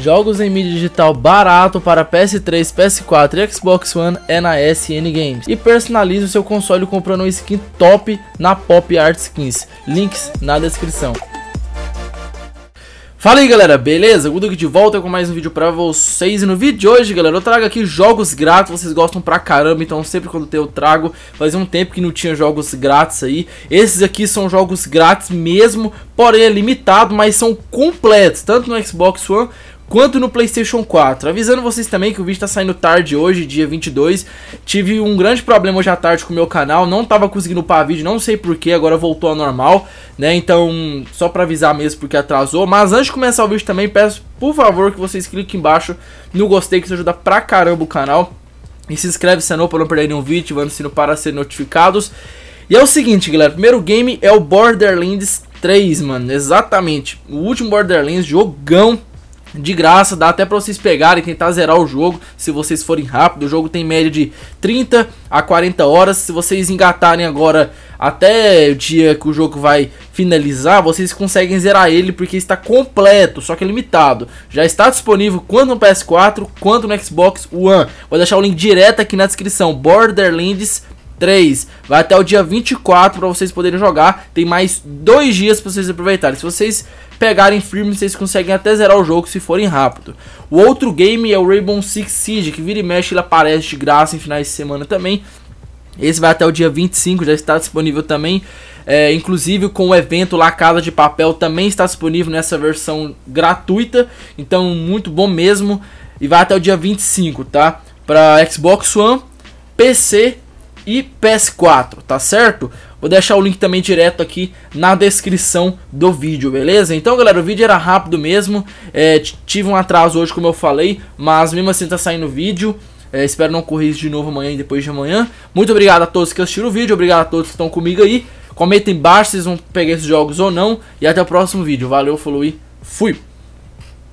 Jogos em mídia digital barato para PS3, PS4 e Xbox One é na SN Games. E personalize o seu console comprando um skin top na Pop Art Skins. Links na descrição. Fala aí galera, beleza? Gudo aqui de volta com mais um vídeo pra vocês E no vídeo de hoje, galera, eu trago aqui jogos grátis Vocês gostam pra caramba, então sempre quando eu trago Fazia um tempo que não tinha jogos grátis aí Esses aqui são jogos grátis mesmo Porém é limitado, mas são completos Tanto no Xbox One quanto no PlayStation 4. Avisando vocês também que o vídeo está saindo tarde hoje, dia 22. Tive um grande problema hoje à tarde com o meu canal, não estava conseguindo upar vídeo, não sei porquê, agora voltou ao normal, né? Então, só para avisar mesmo porque atrasou. Mas antes de começar o vídeo também, peço por favor que vocês cliquem embaixo no gostei, que isso ajuda pra caramba o canal. E se inscreve se é novo para não perder nenhum vídeo, ativando o sino para ser notificados. E é o seguinte, galera, o primeiro game é o Borderlands 3, mano, exatamente. O último Borderlands, jogão de graça, dá até para vocês pegarem e tentar zerar o jogo, se vocês forem rápido. O jogo tem média de 30 a 40 horas. Se vocês engatarem agora até o dia que o jogo vai finalizar, vocês conseguem zerar ele porque está completo, só que é limitado. Já está disponível quanto no PS4, quanto no Xbox One. Vou deixar o link direto aqui na descrição. Borderlands 3. Vai até o dia 24 para vocês poderem jogar. Tem mais dois dias para vocês aproveitarem. Se vocês pegarem firme, vocês conseguem até zerar o jogo se forem rápido. O outro game é o Rainbow Six Siege, que vira e mexe, ele aparece de graça em finais de semana também. Esse vai até o dia 25, já está disponível também. É, inclusive com o evento lá Casa de Papel também está disponível nessa versão gratuita. Então, muito bom mesmo. E vai até o dia 25, tá? Para Xbox One, PC e PS4, tá certo? Vou deixar o link também direto aqui na descrição do vídeo, beleza? Então, galera, o vídeo era rápido mesmo. É, tive um atraso hoje, como eu falei, mas mesmo assim tá saindo o vídeo. É, espero não correr isso de novo amanhã e depois de amanhã. Muito obrigado a todos que assistiram o vídeo, obrigado a todos que estão comigo aí. Comenta embaixo se vocês vão pegar esses jogos ou não. E até o próximo vídeo. Valeu, falou e fui!